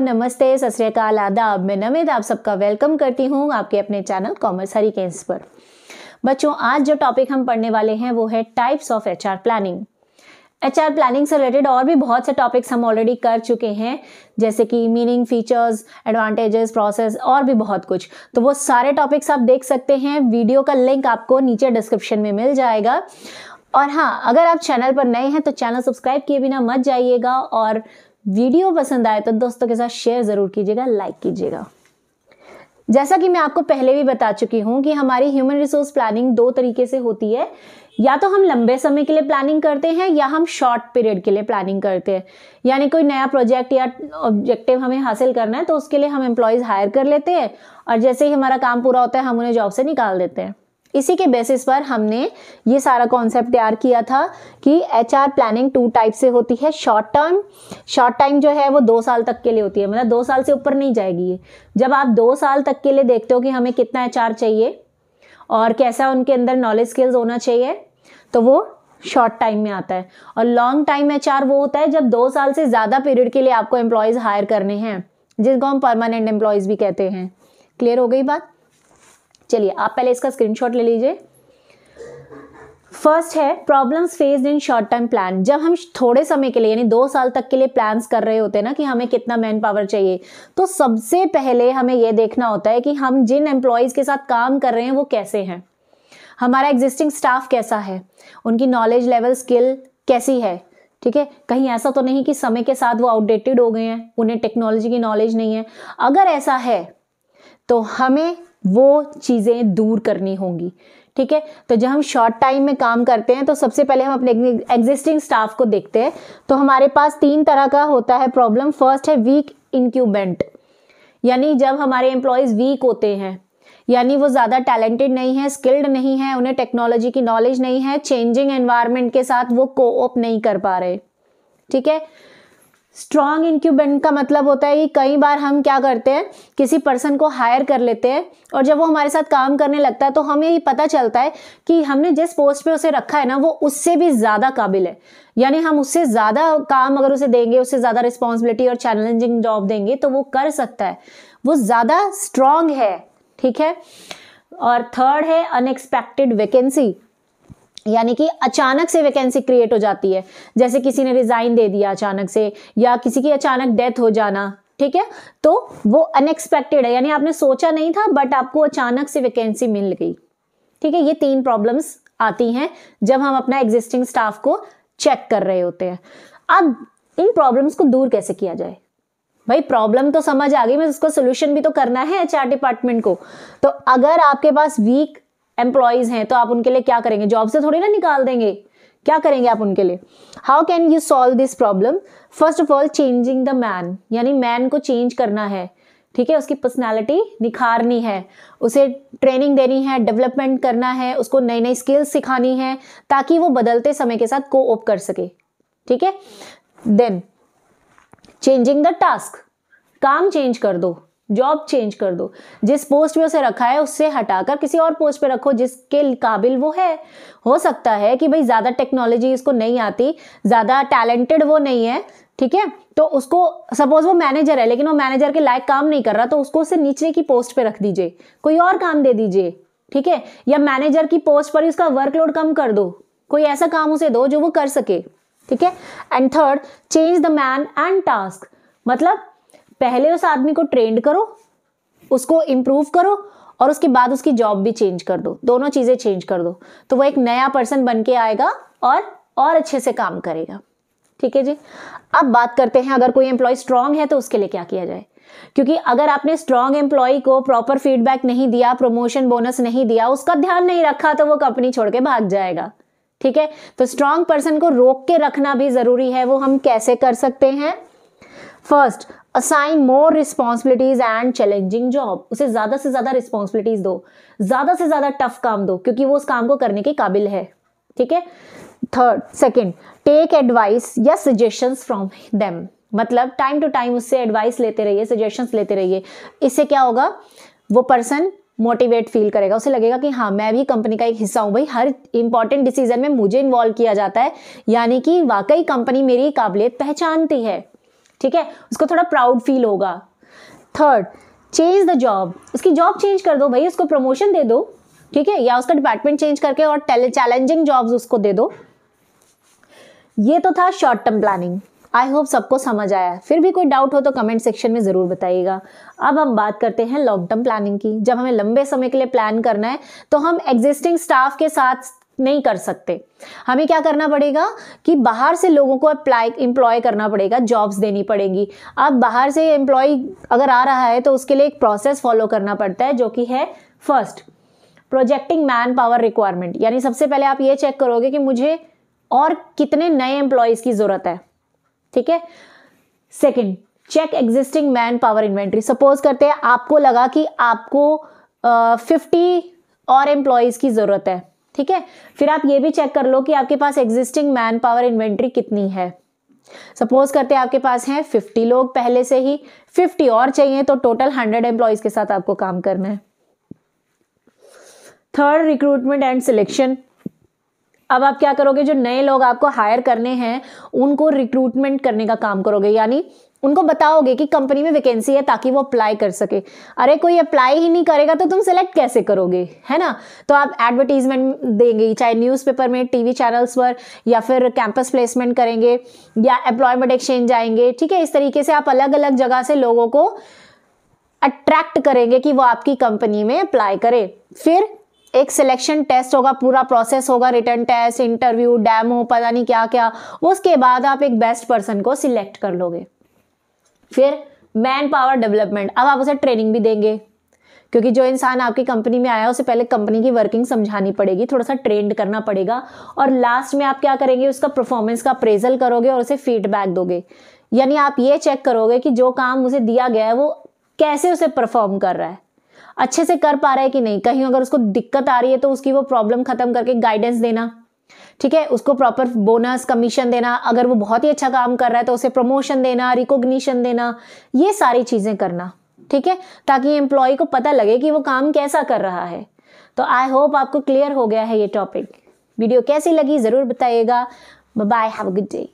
नमस्ते सतरकाल आदाब मैं नमित आप सबका वेलकम करती हूँ आपके अपने चैनल कॉमर्स हरी केंस पर बच्चों आज जो टॉपिक हम पढ़ने वाले हैं वो है types of H planning H planning से रिलेटेड और भी बहुत से टॉपिक्स हम ऑलरेडी कर चुके हैं जैसे कि मीनिंग फीचर्स एडवांटेजेस प्रोसेस और भी बहुत कुछ तो वो सारे टॉपिक्स आप देख सकते हैं वीडियो का लिंक आपको नीचे डिस्क्रिप्शन में मिल जाएगा और हाँ अगर आप चैनल पर नए हैं तो चैनल सब्सक्राइब किए बिना मत जाइएगा और वीडियो पसंद आए तो दोस्तों के साथ शेयर ज़रूर कीजिएगा लाइक कीजिएगा जैसा कि मैं आपको पहले भी बता चुकी हूँ कि हमारी ह्यूमन रिसोर्स प्लानिंग दो तरीके से होती है या तो हम लंबे समय के लिए प्लानिंग करते हैं या हम शॉर्ट पीरियड के लिए प्लानिंग करते हैं यानी कोई नया प्रोजेक्ट या ऑब्जेक्टिव हमें हासिल करना है तो उसके लिए हम एम्प्लॉयज़ हायर कर लेते हैं और जैसे ही हमारा काम पूरा होता है हम उन्हें जॉब से निकाल देते हैं इसी के बेसिस पर हमने ये सारा कॉन्सेप्ट तैयार किया था कि H R planning two type से होती है शॉर्ट टर्म शॉर्ट टाइम जो है वो दो साल तक के लिए होती है मतलब दो साल से ऊपर नहीं जाएगी ये जब आप दो साल तक के लिए देखते हो कि हमें कितना एच चाहिए और कैसा उनके अंदर नॉलेज स्किल्स होना चाहिए तो वो शॉर्ट टाइम में आता है और लॉन्ग टाइम एच वो होता है जब दो साल से ज़्यादा पीरियड के लिए आपको एम्प्लॉयज़ हायर करने हैं जिनको हम परमानेंट एम्प्लॉयज़ भी कहते हैं क्लियर हो गई बात चलिए आप पहले इसका स्क्रीनशॉट ले लीजिए फर्स्ट है problems faced in short term plan जब हम थोड़े समय के लिए यानी दो साल तक के लिए प्लान्स कर रहे होते हैं ना कि हमें कितना मैन पावर चाहिए तो सबसे पहले हमें यह देखना होता है कि हम जिन एम्प्लॉयज़ के साथ काम कर रहे हैं वो कैसे हैं हमारा एग्जिस्टिंग स्टाफ कैसा है उनकी नॉलेज लेवल स्किल कैसी है ठीक है कहीं ऐसा तो नहीं कि समय के साथ वो आउटडेटेड हो गए हैं उन्हें टेक्नोलॉजी की नॉलेज नहीं है अगर ऐसा है तो हमें वो चीज़ें दूर करनी होंगी ठीक है तो जब हम शॉर्ट टाइम में काम करते हैं तो सबसे पहले हम अपने एग्जिस्टिंग स्टाफ को देखते हैं तो हमारे पास तीन तरह का होता है प्रॉब्लम फर्स्ट है वीक इनक्यूबेंट यानी जब हमारे एम्प्लॉयज़ वीक होते हैं यानी वो ज़्यादा टैलेंटेड नहीं है स्किल्ड नहीं है उन्हें टेक्नोलॉजी की नॉलेज नहीं है चेंजिंग एनवायरनमेंट के साथ वो कोऑप नहीं कर पा रहे ठीक है स्ट्रॉन्ग इंक्यूबेंट का मतलब होता है कि कई बार हम क्या करते हैं किसी पर्सन को हायर कर लेते हैं और जब वो हमारे साथ काम करने लगता है तो हमें ये पता चलता है कि हमने जिस पोस्ट पे उसे रखा है ना वो उससे भी ज़्यादा काबिल है यानी हम उससे ज़्यादा काम अगर उसे देंगे उससे ज़्यादा रिस्पॉन्सिबिलिटी और चैलेंजिंग जॉब देंगे तो वो कर सकता है वो ज़्यादा स्ट्रांग है ठीक है और थर्ड है अनएक्सपेक्टेड वैकेंसी यानी कि अचानक से वैकेंसी क्रिएट हो जाती है जैसे किसी ने रिज़ाइन दे दिया अचानक से या किसी की अचानक डेथ हो जाना ठीक है तो वो अनएक्सपेक्टेड है यानी आपने सोचा नहीं था बट आपको अचानक से वैकेंसी मिल गई ठीक है ये तीन प्रॉब्लम्स आती हैं जब हम अपना एग्जिस्टिंग स्टाफ को चेक कर रहे होते हैं अब इन प्रॉब्लम्स को दूर कैसे किया जाए भाई प्रॉब्लम तो समझ आ गई मैं उसको सोल्यूशन भी तो करना है एच डिपार्टमेंट को तो अगर आपके पास वीक एम्प्लॉयज हैं तो आप उनके लिए क्या करेंगे जॉब से थोड़ी ना निकाल देंगे क्या करेंगे आप उनके लिए how can you solve this problem first of all changing the man यानी मैन को चेंज करना है ठीक है उसकी पर्सनालिटी निखारनी है उसे ट्रेनिंग देनी है डेवलपमेंट करना है उसको नई नई स्किल्स सिखानी है ताकि वो बदलते समय के साथ को ओप कर सके ठीक है देन चेंजिंग द टास्क काम चेंज कर दो जॉब चेंज कर दो जिस पोस्ट में उसे रखा है उससे हटाकर किसी और पोस्ट पे रखो जिसके काबिल वो है हो सकता है कि भाई ज़्यादा टेक्नोलॉजी इसको नहीं आती ज़्यादा टैलेंटेड वो नहीं है ठीक है तो उसको सपोज वो मैनेजर है लेकिन वो मैनेजर के लायक काम नहीं कर रहा तो उसको उसे नीचे की पोस्ट पे रख दीजिए कोई और काम दे दीजिए ठीक है या मैनेजर की पोस्ट पर उसका वर्कलोड कम कर दो कोई ऐसा काम उसे दो जो वो कर सके ठीक है and third change the man and task मतलब पहले उस आदमी को ट्रेंड करो उसको इम्प्रूव करो और उसके बाद उसकी जॉब भी चेंज कर दो दोनों चीज़ें चेंज कर दो तो वो एक नया पर्सन बन के आएगा और और अच्छे से काम करेगा ठीक है जी अब बात करते हैं अगर कोई एम्प्लॉय स्ट्रांग है तो उसके लिए क्या किया जाए क्योंकि अगर आपने स्ट्रांग एम्प्लॉय को प्रॉपर फीडबैक नहीं दिया प्रमोशन बोनस नहीं दिया उसका ध्यान नहीं रखा तो वो कंपनी छोड़ के भाग जाएगा ठीक है तो स्ट्रांग पर्सन को रोक के रखना भी जरूरी है वो हम कैसे कर सकते हैं first assign more responsibilities and challenging job उसे ज़्यादा से ज़्यादा रिस्पॉन्सिबिलिटीज दो ज़्यादा से ज़्यादा टफ काम दो क्योंकि वो उस काम को करने के काबिल है ठीक है थर्ड सेकेंड टेक एडवाइस या सजेशन फ्रॉम देम मतलब टाइम टू टाइम उससे एडवाइस लेते रहिए सजेशंस लेते रहिए इससे क्या होगा वो पर्सन मोटिवेट फील करेगा उसे लगेगा कि हाँ मैं भी कंपनी का एक हिस्सा हूँ भाई हर इंपॉर्टेंट डिसीजन में मुझे इन्वॉल्व किया जाता है यानी कि वाकई कंपनी मेरी काबिलियत पहचानती है ठीक है उसको थोड़ा प्राउड फील होगा थर्ड चेंज द जॉब उसकी जॉब चेंज कर दो भाई उसको प्रमोशन दे दो ठीक है या उसका डिपार्टमेंट चेंज करके और चैलेंजिंग जॉब्स उसको दे दो ये तो था short term planning I hope सबको समझ आया फिर भी कोई डाउट हो तो कमेंट सेक्शन में ज़रूर बताइएगा अब हम बात करते हैं लॉन्ग टर्म प्लानिंग की जब हमें लंबे समय के लिए प्लान करना है तो हम एग्जिस्टिंग स्टाफ के साथ नहीं कर सकते हमें क्या करना पड़ेगा कि बाहर से लोगों को अप्लाई एम्प्लॉय करना पड़ेगा जॉब्स देनी पड़ेगी अब बाहर से एम्प्लॉय अगर आ रहा है तो उसके लिए एक प्रोसेस फॉलो करना पड़ता है जो कि है first projecting manpower requirement यानी सबसे पहले आप ये चेक करोगे कि मुझे और कितने नए एम्प्लॉयज़ की ज़रूरत है ठीक है second check existing manpower inventory suppose करते हैं आपको लगा कि आपको फिफ्टी uh, और एम्प्लॉयज़ की ज़रूरत है ठीक है फिर आप ये भी चेक कर लो कि आपके पास एग्जिस्टिंग मैन पावर इन्वेंट्री कितनी है सपोज करते हैं आपके पास हैं 50 लोग पहले से ही 50 और चाहिए तो टोटल 100 एम्प्लॉयज के साथ आपको काम करना है थर्ड रिक्रूटमेंट एंड सिलेक्शन अब आप क्या करोगे जो नए लोग आपको हायर करने हैं उनको रिक्रूटमेंट करने का काम करोगे यानी उनको बताओगे कि कंपनी में वैकेंसी है ताकि वो अप्लाई कर सके अरे कोई अप्लाई ही नहीं करेगा तो तुम सेलेक्ट कैसे करोगे है ना तो आप एडवर्टीजमेंट देंगे चाहे न्यूज़पेपर में टीवी चैनल्स पर या फिर कैंपस प्लेसमेंट करेंगे या एम्प्लॉयमेंट एक्सचेंज जाएंगे ठीक है इस तरीके से आप अलग अलग जगह से लोगों को अट्रैक्ट करेंगे कि वो आपकी कंपनी में अप्लाई करें फिर एक सिलेक्शन टेस्ट होगा पूरा प्रोसेस होगा रिटर्न टेस्ट इंटरव्यू डैमो पता नहीं क्या क्या उसके बाद आप एक बेस्ट पर्सन को सिलेक्ट कर लोगे फिर मैन पावर डेवलपमेंट अब आप उसे ट्रेनिंग भी देंगे क्योंकि जो इंसान आपकी कंपनी में आया है उसे पहले कंपनी की वर्किंग समझानी पड़ेगी थोड़ा सा ट्रेंड करना पड़ेगा और लास्ट में आप क्या करेंगे उसका परफॉर्मेंस का अप्रेजल करोगे और उसे फीडबैक दोगे यानी आप ये चेक करोगे कि जो काम उसे दिया गया है वो कैसे उसे परफॉर्म कर रहा है अच्छे से कर पा रहा है कि नहीं कहीं अगर उसको दिक्कत आ रही है तो उसकी वो प्रॉब्लम खत्म करके गाइडेंस देना ठीक है उसको प्रॉपर बोनस कमीशन देना अगर वो बहुत ही अच्छा काम कर रहा है तो उसे प्रमोशन देना रिकोगशन देना ये सारी चीज़ें करना ठीक है ताकि एम्प्लॉय को पता लगे कि वो काम कैसा कर रहा है तो आई होप आपको क्लियर हो गया है ये टॉपिक वीडियो कैसी लगी ज़रूर बताइएगा bye have a good day